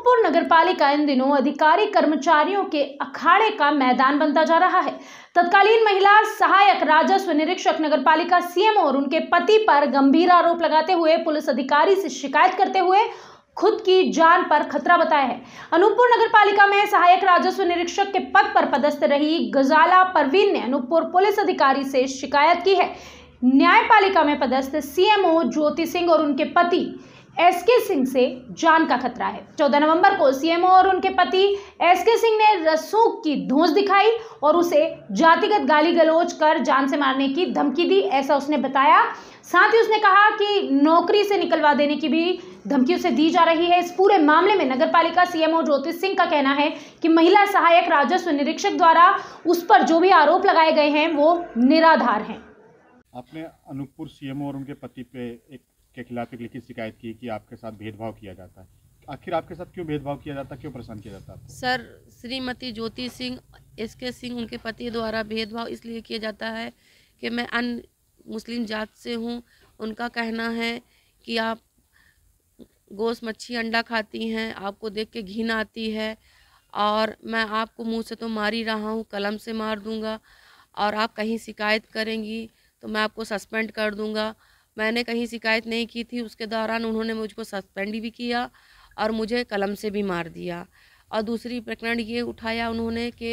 अनूपपुर नगर पालिका इन दिनों अधिकारी कर्मचारियों के अखाड़े का मैदान बनता जा रहा है तत्कालीन महिला सहायक राजस्व निरीक्षक नगर पालिका सीएम और उनके पति पर गंभीर आरोप लगाते हुए पुलिस अधिकारी से शिकायत करते हुए खुद की जान पर खतरा बताया है अनूपपुर नगर पालिका में सहायक राजस्व निरीक्षक के पद पर पदस्थ रही गजाला परवीन ने अनूपपुर पुलिस अधिकारी से शिकायत की है न्यायपालिका में पदस्थ सीएमओ ज्योति सिंह और उनके पति एस के सिंह से जान का खतरा है चौदह नवंबर को सीएमओ और उनके पति एस के सिंह ने रसूख की धोस दिखाई और उसे जातिगत गाली गलोच कर जान से मारने की धमकी दी ऐसा उसने बताया साथ ही उसने कहा कि नौकरी से निकलवा देने की भी धमकी उसे दी जा रही है इस पूरे मामले में नगर पालिका सीएमओ ज्योतिष सिंह का कहना है कि महिला सहायक राजस्व निरीक्षक द्वारा उस पर जो भी आरोप लगाए गए हैं वो निराधार हैं आपने अनूपपुर सीएमओ और उनके पति पे एक के खिलाफ एक लिखित शिकायत की कि आपके साथ भेदभाव किया जाता है आखिर आपके साथ क्यों भेदभाव किया जाता है क्यों परेशान किया जाता है sir Shrimati Jyoti Singh S K Singh उनके पति द्वारा भेदभाव इसलिए किया जाता है कि मैं अन मुस्लिम जात से हूँ उनका कहना है कि आप गोश मच्छी अंडा खाती हैं आपको देख के घिन आती है और मैं आपको मुंह से तो मार ही रहा हूँ कलम से मार दूँगा और आप कहीं शिकायत करेंगी तो मैं आपको सस्पेंड कर दूँगा मैंने कहीं शिकायत नहीं की थी उसके दौरान उन्होंने मुझको सस्पेंड भी किया और मुझे कलम से भी मार दिया और दूसरी प्रकरण ये उठाया उन्होंने कि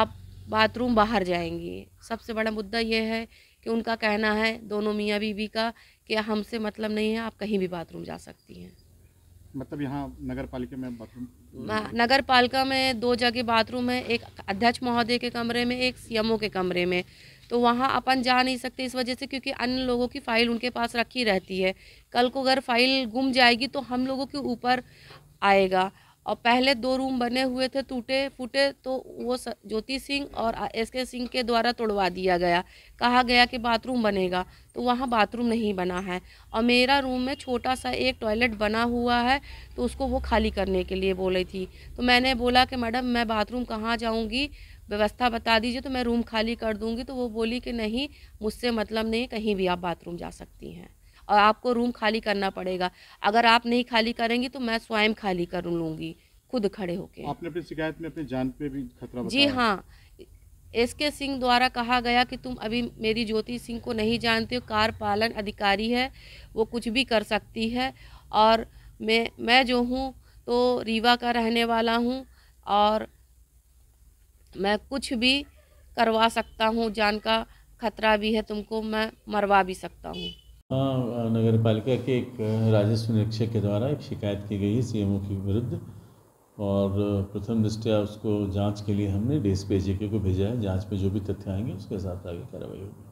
आप बाथरूम बाहर जाएंगी सबसे बड़ा मुद्दा ये है कि उनका कहना है दोनों मियाँ बीवी का कि हमसे मतलब नहीं है आप कहीं भी बाथरूम जा सकती हैं मतलब यहाँ नगर पालिका में बाथरूम नगर पालिका में दो जगह बाथरूम है एक अध्यक्ष महोदय के कमरे में एक सीएमओ के कमरे में तो वहाँ अपन जा नहीं सकते इस वजह से क्योंकि अन्य लोगों की फ़ाइल उनके पास रखी रहती है कल को अगर फ़ाइल गुम जाएगी तो हम लोगों के ऊपर आएगा और पहले दो रूम बने हुए थे टूटे फूटे तो वो ज्योति सिंह और एस के सिंह के द्वारा तोड़वा दिया गया कहा गया कि बाथरूम बनेगा तो वहाँ बाथरूम नहीं बना है और मेरा रूम में छोटा सा एक टॉयलेट बना हुआ है तो उसको वो खाली करने के लिए बोली थी तो मैंने बोला कि मैडम मैं बाथरूम कहाँ जाऊँगी व्यवस्था बता दीजिए तो मैं रूम खाली कर दूँगी तो वो बोली कि नहीं मुझसे मतलब नहीं कहीं भी आप बाथरूम जा सकती हैं और आपको रूम खाली करना पड़ेगा अगर आप नहीं खाली करेंगी तो मैं स्वयं खाली कर लूँगी खुद खड़े होकर आपने अपनी शिकायत में अपनी जान पे भी खतरा जी हाँ एस के सिंह द्वारा कहा गया कि तुम अभी मेरी ज्योति सिंह को नहीं जानते हो कार पालन अधिकारी है वो कुछ भी कर सकती है और मैं मैं जो हूँ तो रीवा का रहने वाला हूँ और मैं कुछ भी करवा सकता हूँ जान का खतरा भी है तुमको मैं मरवा भी सकता हूँ हाँ, नगर पालिका के एक राजस्व निरीक्षक के द्वारा एक शिकायत की गई सी एम के विरुद्ध और प्रथम दृष्टया उसको जांच के लिए हमने डी एस को भेजा है जांच में जो भी तथ्य आएंगे उसके साथ आगे कार्रवाई होगी